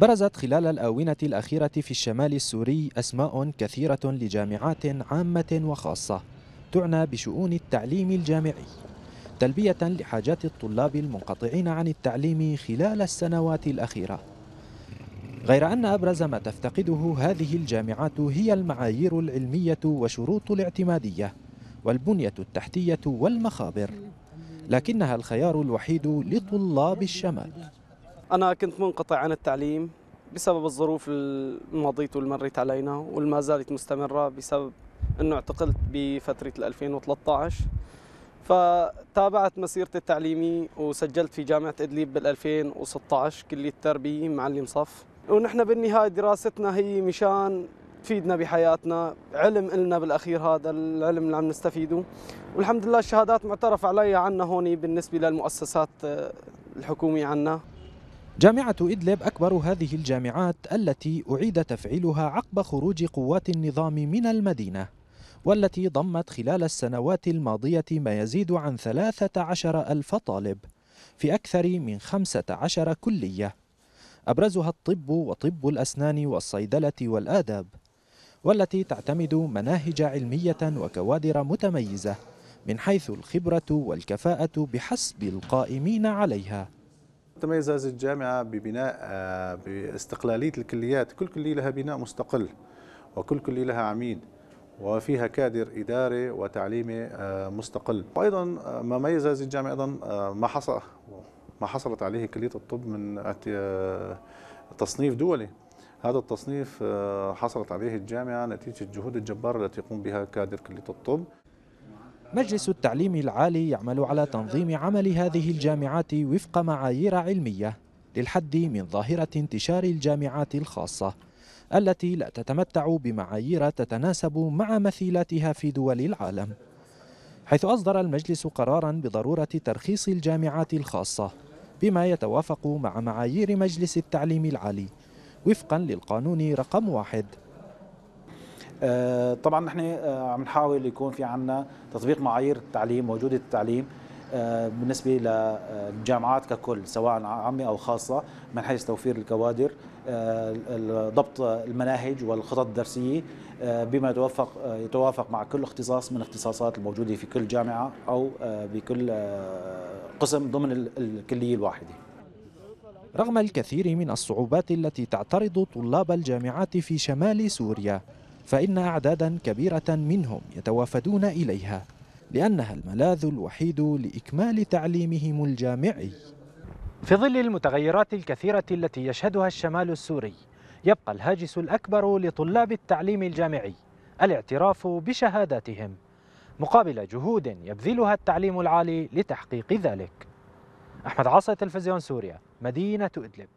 برزت خلال الآونة الأخيرة في الشمال السوري أسماء كثيرة لجامعات عامة وخاصة تعنى بشؤون التعليم الجامعي تلبية لحاجات الطلاب المنقطعين عن التعليم خلال السنوات الأخيرة غير أن أبرز ما تفتقده هذه الجامعات هي المعايير العلمية وشروط الاعتمادية والبنية التحتية والمخابر لكنها الخيار الوحيد لطلاب الشمال أنا كنت منقطع عن التعليم بسبب الظروف الماضية واللي مرت علينا واللي ما زالت مستمرة بسبب أنه اعتقلت بفترة 2013 فتابعت مسيرتي التعليمي وسجلت في جامعة إدلب بال 2016 كلية تربية معلم صف ونحن بالنهاية دراستنا هي مشان تفيدنا بحياتنا علم إلنا بالأخير هذا العلم اللي عم نستفيده والحمد لله الشهادات معترف عليها عنا هون بالنسبة للمؤسسات آه، الحكومية عنا جامعة إدلب أكبر هذه الجامعات التي أعيد تفعيلها عقب خروج قوات النظام من المدينة والتي ضمت خلال السنوات الماضية ما يزيد عن 13 ألف طالب في أكثر من 15 كلية أبرزها الطب وطب الأسنان والصيدلة والآداب والتي تعتمد مناهج علمية وكوادر متميزة من حيث الخبرة والكفاءة بحسب القائمين عليها تميز هذه الجامعة ببناء آه، باستقلالية الكليات كل كلية لها بناء مستقل وكل كلية لها عميد وفيها كادر إداري وتعليمي آه، مستقل وأيضا آه، ما ميز هذه الجامعة أيضا ما حصل ما حصلت عليه كلية الطب من تصنيف دولي هذا التصنيف حصلت عليه الجامعة نتيجة الجهود الجبارة التي يقوم بها كادر كلية الطب مجلس التعليم العالي يعمل على تنظيم عمل هذه الجامعات وفق معايير علمية للحد من ظاهرة انتشار الجامعات الخاصة التي لا تتمتع بمعايير تتناسب مع مثيلاتها في دول العالم حيث أصدر المجلس قرارا بضرورة ترخيص الجامعات الخاصة بما يتوافق مع معايير مجلس التعليم العالي وفقا للقانون رقم واحد آه، طبعا نحن آه، عم نحاول يكون في عندنا تطبيق معايير التعليم وجودة التعليم آه، بالنسبه للجامعات ككل سواء عامه او خاصه من حيث توفير الكوادر ضبط المناهج والخطط الدرسيه بما يتوافق يتوافق مع كل اختصاص من الاختصاصات الموجوده في كل جامعه او بكل قسم ضمن الكليه الواحده. رغم الكثير من الصعوبات التي تعترض طلاب الجامعات في شمال سوريا فإن أعدادا كبيرة منهم يتوافدون إليها لأنها الملاذ الوحيد لإكمال تعليمهم الجامعي في ظل المتغيرات الكثيرة التي يشهدها الشمال السوري يبقى الهاجس الأكبر لطلاب التعليم الجامعي الاعتراف بشهاداتهم مقابل جهود يبذلها التعليم العالي لتحقيق ذلك أحمد عاصي تلفزيون سوريا مدينة إدلب